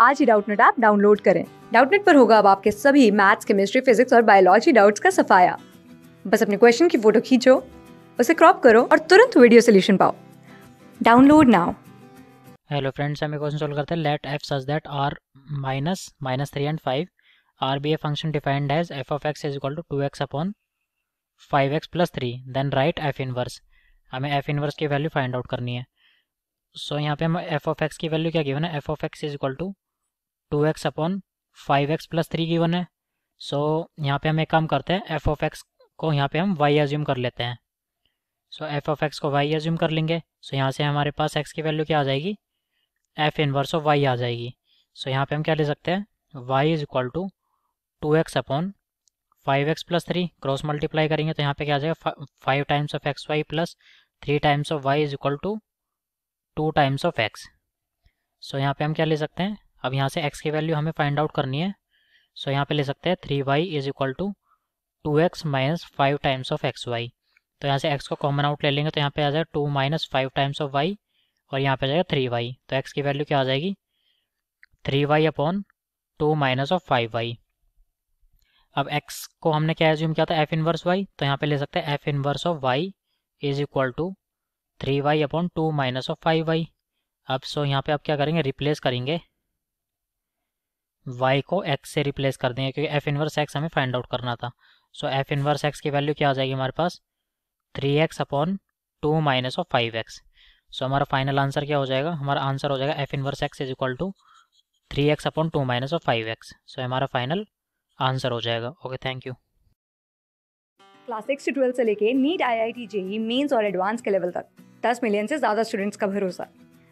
आज ही Doubtnut app download करें डाउटनेट पर होगा अब आपके सभी मैथ्स केमिस्ट्री फिजिक्स और बायोलॉजी डाउट्स का सफाया बस अपने क्वेश्चन की फोटो खींचो उसे क्रॉप करो और तुरंत वीडियो सोल्यूशन पाओ डाउनलोड नाउ हेलो फ्रेंड्स हमें क्वेश्चन सोल्व करते हैं let F such that R minus minus three and five R be a function defined as F of X is equal to two X upon five X plus three then write F inverse हमें F inverse की value find out करनी है so so, यहाँ पे हम F of X की value क्या given है F of X is equal to two X upon five X plus three given है सो so, यहाँ पे हम एक काम करते हैं एफ ऑफ एक्स को यहाँ पे हम वाई एज्यूम कर लेते हैं सो एफ ऑफ एक्स को वाई एज्यूम कर लेंगे सो so, यहाँ से हमारे पास एक्स की वैल्यू क्या आ जाएगी एफ इनवर्स ऑफ वाई आ जाएगी सो so, यहाँ पे हम क्या ले सकते हैं Y is equal to two X upon five X plus three cross multiply करेंगे तो यहाँ पे क्या आ जाएगा five times of X Y plus three times of Y is equal to two times of X so यहाँ पे हम क्या ले सकते हैं अब यहाँ से एक्स की वैल्यू हमें फाइंड आउट करनी है सो so यहाँ पे ले सकते हैं three Y is equal to two X minus five times of X Y तो यहाँ से एक्स को कॉमन आउट ले लेंगे तो यहाँ पे आ जाएगा two minus five times of Y और यहाँ पे आ जाएगा थ्री वाई तो एक्स की वैल्यू क्या आ जाएगी three Y upon two minus of five Y अब एक्स को हमने क्या एज्यूम किया था एफ इनवर्स वाई तो यहाँ पे ले सकते हैं F inverse of Y is equal to three Y upon two minus of five Y अब सो यहाँ पे आप क्या करेंगे रिप्लेस करेंगे वाई को एक्स से रिप्लेस कर देंगे क्योंकि एफ इनवर्स एक्स हमें फाइंड आउट करना था सो एफ इनवर्स एक्स की वैल्यू क्या आ जाएगी हमारे पास three X upon two minus of five X so हमारा फाइनल आंसर क्या हो जाएगा हमारा आंसर हो जाएगा F inverse X is equal to three X upon two minus of five X so हमारा फाइनल आंसर हो जाएगा okay thank you class six से ट्वेल्थ से लेके NEET I I T JEE mains और एडवांस के लेवल तक दस मिलियन से ज़्यादा स्टूडेंट्स का भरोसा